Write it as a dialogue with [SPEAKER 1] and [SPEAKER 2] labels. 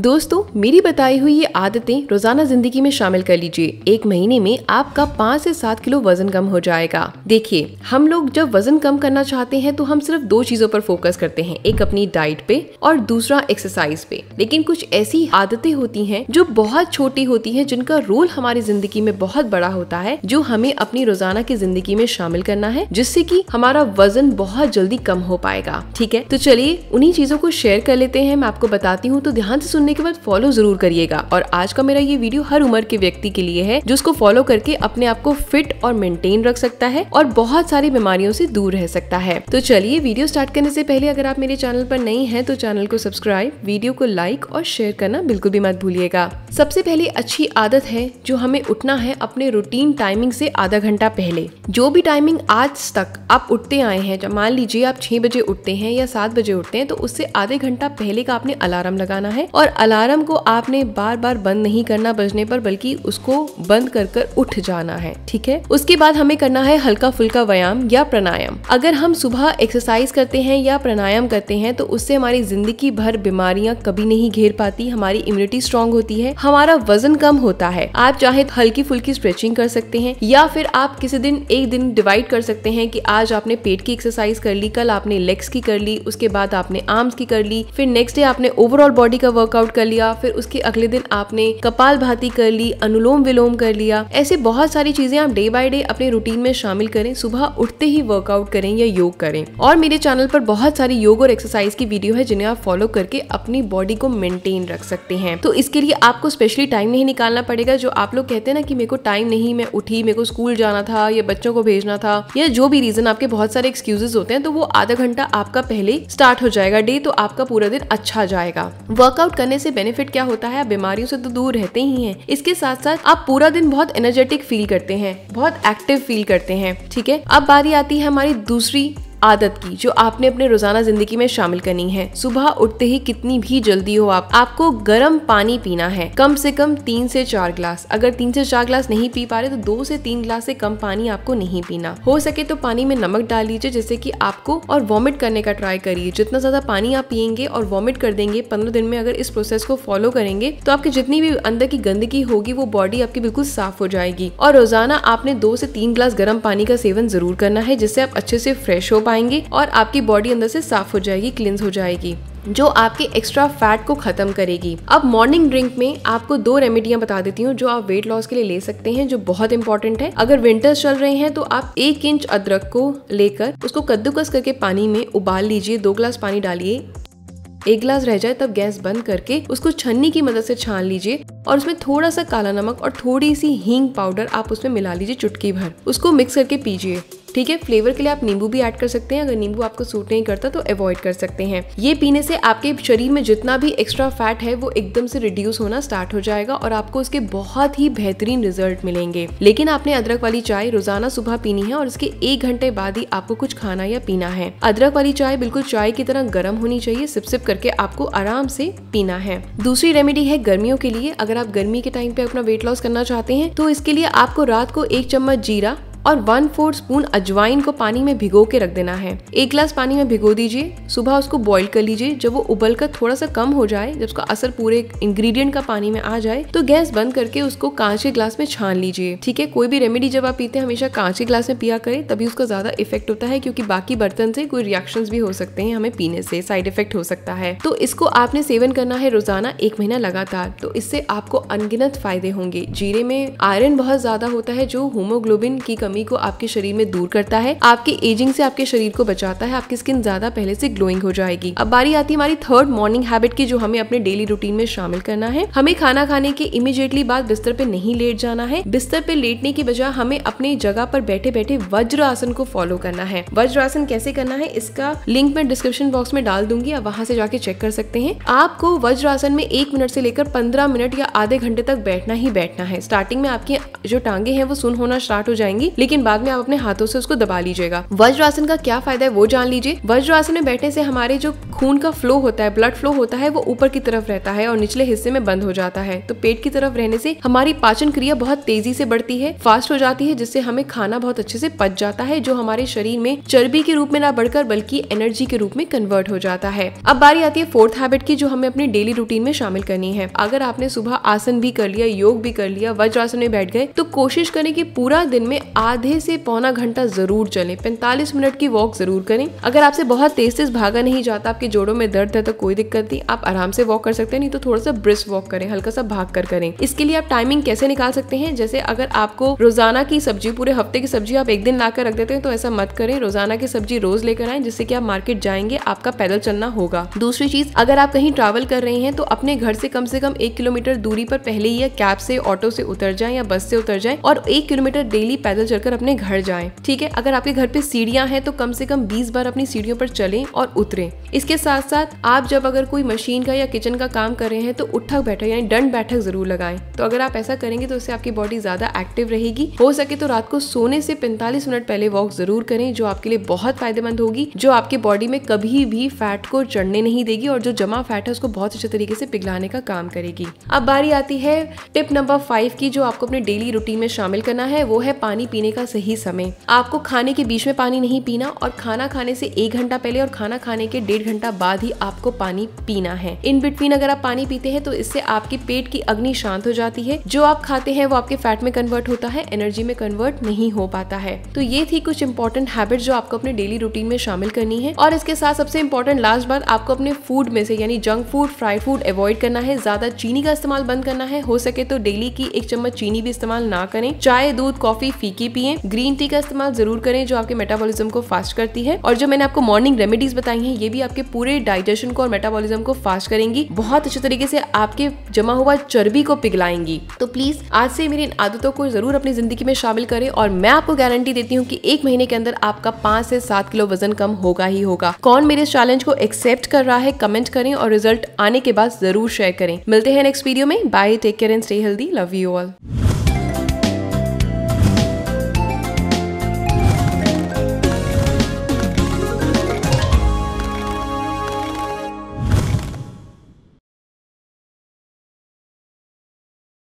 [SPEAKER 1] दोस्तों मेरी बताई हुई ये आदतें रोजाना जिंदगी में शामिल कर लीजिए एक महीने में आपका पाँच से सात किलो वजन कम हो जाएगा देखिए हम लोग जब वजन कम करना चाहते हैं तो हम सिर्फ दो चीजों पर फोकस करते हैं एक अपनी डाइट पे और दूसरा एक्सरसाइज पे लेकिन कुछ ऐसी आदतें होती हैं जो बहुत छोटी होती हैं जिनका रोल हमारी जिंदगी में बहुत बड़ा होता है जो हमें अपनी रोजाना की जिंदगी में शामिल करना है जिससे की हमारा वजन बहुत जल्दी कम हो पाएगा ठीक है तो चलिए उन्ही चीजों को शेयर कर लेते हैं मैं आपको बताती हूँ तो ध्यान से सुनने के बाद फॉलो जरूर करिएगा और आज का मेरा ये वीडियो हर उम्र के व्यक्ति के लिए है जिसको फॉलो करके अपने आप को फिट और मेंटेन रख सकता है और बहुत सारी बीमारियों से दूर रह सकता है तो चलिए वीडियो स्टार्ट करने से पहले अगर आप मेरे चैनल पर नहीं है तो चैनल को सब्सक्राइब वीडियो को लाइक और शेयर करना बिल्कुल भी मत भूलिएगा सबसे पहले अच्छी आदत है जो हमें उठना है अपने रूटीन टाइमिंग से आधा घंटा पहले जो भी टाइमिंग आज तक आप उठते आए हैं मान लीजिए आप छह बजे उठते हैं या सात बजे उठते हैं तो उससे आधे घंटा पहले का आपने अलार्म लगाना है और अलार्म को आपने बार बार बंद नहीं करना बजने पर बल्कि उसको बंद कर कर उठ जाना है ठीक है उसके बाद हमें करना है हल्का फुल्का व्यायाम या प्राणायाम अगर हम सुबह एक्सरसाइज करते हैं या प्राणायाम करते हैं तो उससे हमारी जिंदगी भर बीमारियां कभी नहीं घेर पाती हमारी इम्यूनिटी स्ट्रांग होती है हमारा वजन कम होता है आप चाहे तो हल्की फुल्की स्ट्रेचिंग कर सकते हैं या फिर आप किसी दिन एक दिन डिवाइड कर सकते हैं कि आज आपने पेट की एक्सरसाइज कर ली कल आपने लेग्स की कर ली उसके बाद आपने आर्म्स की कर ली फिर नेक्स्ट डे आपने ओवरऑल बॉडी का वर्कआउट वर्कआउट कर लिया फिर उसके अगले दिन आपने कपाल भाती कर ली अनुलोम विलोम कर लिया ऐसे बहुत सारी चीजें आप डे बाय डे अपने रूटीन में शामिल करें सुबह उठते ही वर्कआउट करें या योग करें और मेरे चैनल पर बहुत सारी योग और एक्सरसाइज की वीडियो है जिन्हें आप फॉलो करके अपनी बॉडी को मेंटेन रख सकते हैं तो इसके लिए आपको स्पेशली टाइम नहीं निकालना पड़ेगा जो आप लोग कहते हैं ना कि मेरे को टाइम नहीं मैं उठी मेरे को स्कूल जाना था या बच्चों को भेजना था या जो भी रीजन आपके बहुत सारे एक्सक्यूजेज होते हैं तो वो आधा घंटा आपका पहले स्टार्ट हो जाएगा डे तो आपका पूरा दिन अच्छा जाएगा वर्कआउट करने खाने से बेनिफिट क्या होता है आप बीमारियों से तो दूर रहते ही हैं इसके साथ साथ आप पूरा दिन बहुत एनर्जेटिक फील करते हैं बहुत एक्टिव फील करते हैं ठीक है अब बारी आती है हमारी दूसरी आदत की जो आपने अपने रोजाना जिंदगी में शामिल करनी है सुबह उठते ही कितनी भी जल्दी हो आप आपको गर्म पानी पीना है कम से कम तीन से चार ग्लास अगर तीन से चार ग्लास नहीं पी पा रहे तो दो से तीन ग्लास से कम पानी आपको नहीं पीना हो सके तो पानी में नमक डाल लीजिए जैसे कि आपको और वॉमिट करने का ट्राई करिए जितना ज्यादा पानी आप पियेंगे और वॉमिट कर देंगे पंद्रह दिन में अगर इस प्रोसेस को फॉलो करेंगे तो आपकी जितनी भी अंदर की गंदगी होगी वो बॉडी आपकी बिल्कुल साफ हो जाएगी और रोजाना आपने दो से तीन ग्लास गर्म पानी का सेवन जरूर करना है जिससे आप अच्छे से फ्रेश हो पाए पाएंगे और आपकी बॉडी अंदर से साफ हो जाएगी क्लींस हो जाएगी जो आपके एक्स्ट्रा फैट को खत्म करेगी अब मॉर्निंग ड्रिंक में आपको दो रेमेडियां बता देती हूँ जो आप वेट लॉस के लिए ले सकते हैं जो बहुत इंपॉर्टेंट है अगर विंटर्स चल रहे हैं तो आप एक इंच अदरक को लेकर उसको कद्दूकस करके पानी में उबाल लीजिए दो ग्लास पानी डालिए एक ग्लास रह जाए तब गैस बंद करके उसको छन्नी की मदद से छान लीजिए और उसमें थोड़ा सा काला नमक और थोड़ी सी हींग पाउडर आप उसमें मिला लीजिए चुटकी भर उसको मिक्स करके पीजिए ठीक है फ्लेवर के लिए आप नींबू भी ऐड कर सकते हैं अगर नींबू आपको सूट नहीं करता तो अवॉइड कर सकते हैं ये पीने से आपके शरीर में जितना भी एक्स्ट्रा फैट है वो एकदम से रिड्यूस होना स्टार्ट हो जाएगा और आपको उसके बहुत ही बेहतरीन रिजल्ट मिलेंगे लेकिन आपने अदरक वाली चाय रोजाना सुबह पीनी है और इसके एक घंटे बाद ही आपको कुछ खाना या पीना है अदरक वाली चाय बिल्कुल चाय की तरह गर्म होनी चाहिए सिप सिप करके आपको आराम से पीना है दूसरी रेमेडी है गर्मियों के लिए अगर आप गर्मी के टाइम पे अपना वेट लॉस करना चाहते हैं तो इसके लिए आपको रात को एक चम्मच जीरा और वन फोर्थ स्पून अजवाइन को पानी में भिगो के रख देना है एक ग्लास पानी में भिगो दीजिए सुबह उसको बॉईल कर लीजिए जब वो उबल कर थोड़ा सा कम हो जाए जब उसका असर पूरे इंग्रेडिएंट का पानी में आ जाए तो गैस बंद करके उसको कांच के ग्लास में छान लीजिए ठीक है कोई भी रेमेडी जब आप पीते हैं हमेशा कांच के ग्लास में पिया करें तभी उसका ज्यादा इफेक्ट होता है क्योंकि बाकी बर्तन से कोई रिएक्शन भी हो सकते हैं हमें पीने से साइड इफेक्ट हो सकता है तो इसको आपने सेवन करना है रोजाना एक महीना लगातार तो इससे आपको अनगिनत फायदे होंगे जीरे में आयरन बहुत ज्यादा होता है जो होमोग्लोबिन की कमी कमी को आपके शरीर में दूर करता है आपकी एजिंग से आपके शरीर को बचाता है आपकी स्किन ज्यादा पहले से ग्लोइंग हो जाएगी अब बारी आती है हमारी थर्ड मॉर्निंग हैबिट की जो हमें अपने डेली रूटीन में शामिल करना है हमें खाना खाने के इमीडिएटली बाद बिस्तर पे नहीं लेट जाना है बिस्तर पे लेटने की बजाय हमें अपने जगह पर बैठे बैठे वज्र आसन को फॉलो करना है वज्रासन कैसे करना है इसका लिंक मैं डिस्क्रिप्शन बॉक्स में डाल दूंगी आप वहां से जाके चेक कर सकते हैं आपको वज्रासन में एक मिनट से लेकर पंद्रह मिनट या आधे घंटे तक बैठना ही बैठना है स्टार्टिंग में आपकी जो टांगे हैं वो सुन होना स्टार्ट हो जाएंगी लेकिन बाद में आप अपने हाथों से उसको दबा लीजिएगा वज्रासन का क्या फायदा है वो जान लीजिए वज्रासन में बैठने से हमारे जो खून का फ्लो होता है ब्लड फ्लो होता है वो ऊपर की तरफ रहता है और निचले हिस्से में बंद हो जाता है तो पेट की तरफ रहने से हमारी पाचन क्रिया बहुत तेजी से बढ़ती है फास्ट हो जाती है जिससे हमें खाना बहुत अच्छे से पच जाता है जो हमारे शरीर में चर्बी के रूप में ना बढ़कर बल्कि एनर्जी के रूप में कन्वर्ट हो जाता है अब बारी आती है फोर्थ हैबिट की जो हमें अपने डेली रूटीन में शामिल करनी है अगर आपने सुबह आसन भी कर लिया योग भी कर लिया वज्रासन में बैठ गए तो कोशिश करें कि पूरा दिन में आज आधे से पौना घंटा जरूर चलें 45 मिनट की वॉक जरूर करें अगर आपसे बहुत तेज तेज भागा नहीं जाता आपके जोड़ों में दर्द है तो कोई दिक्कत नहीं आप आराम से वॉक कर सकते हैं नहीं तो थोड़ा सा ब्रिस्क वॉक करें हल्का सा भाग कर करें इसके लिए आप टाइमिंग कैसे निकाल सकते हैं जैसे अगर आपको रोजाना की सब्जी पूरे हफ्ते की सब्जी आप एक दिन ला कर रख देते हैं तो ऐसा मत करें रोजाना की सब्जी रोज लेकर आए जिससे की आप मार्केट जाएंगे आपका पैदल चलना होगा दूसरी चीज अगर आप कहीं ट्रैवल कर रहे हैं तो अपने घर से कम से कम एक किलोमीटर दूरी पर पहले ही कैब से ऑटो से उतर जाए या बस से उतर जाए और एक किलोमीटर डेली पैदल चल कर अपने घर जाए ठीक है अगर आपके घर पे सीढ़ियाँ हैं तो कम से कम बीस बार अपनी सीढ़ियों पर चले और उतरे इसके साथ साथ आप जब अगर कोई मशीन का या किचन का काम कर रहे हैं तो उठक बैठक यानी दंड बैठक जरूर लगाए तो अगर आप ऐसा करेंगे तो इससे आपकी बॉडी ज्यादा एक्टिव रहेगी हो सके तो रात को सोने से पैंतालीस मिनट पहले वॉक जरूर करें जो आपके लिए बहुत फायदेमंद होगी जो आपके बॉडी में कभी भी फैट को चढ़ने नहीं देगी और जो जमा फैट है उसको बहुत अच्छे तरीके से पिघलाने का काम करेगी अब बारी आती है टिप नंबर फाइव की जो आपको अपने डेली रूटीन में शामिल करना है वो है पानी पीने का सही समय आपको खाने के बीच में पानी नहीं पीना और खाना खाने से एक घंटा पहले और खाना खाने के डेढ़ घंटा बाद ही आपको पानी पीना है इन बिटवीन अगर आप पानी पीते हैं तो इससे आपके पेट की अग्नि शांत हो जाती है जो आप खाते हैं वो आपके फैट में कन्वर्ट होता है एनर्जी में कन्वर्ट नहीं हो पाता है तो ये थी कुछ इंपॉर्टेंट हैबिट जो आपको अपने डेली रूटीन में शामिल करनी है और इसके साथ सबसे इंपॉर्टेंट लास्ट बात आपको अपने फूड में से यानी junk food fried food avoid करना है ज्यादा चीनी का इस्तेमाल बंद करना है हो सके तो डेली की एक चम्मच चीनी भी इस्तेमाल ना करें चाय दूध कॉफी फीकी पिए ग्रीन टी का इस्तेमाल जरूर करें जो आपके मेटाबॉलिज्म को फास्ट करती है और जो मैंने आपको मॉर्निंग रेमेडीज बताई हैं ये भी आपके पूरे डाइजेशन को और मेटाबॉलिज्म को फास्ट करेंगी बहुत अच्छे तरीके से आपके जमा हुआ चर्बी को पिघलाएंगी तो प्लीज आज से मेरी इन आदतों को जरूर अपनी जिंदगी में शामिल करें और मैं आपको गारंटी देती हूँ की एक महीने के अंदर आपका पांच से सात किलो वजन कम होगा ही होगा कौन मेरे चैलेंज को एक्सेप्ट कर रहा है कमेंट करें और रिजल्ट आने के बाद जरूर शेयर करें मिलते हैं नेक्स्ट वीडियो में bye take care and stay healthy love you all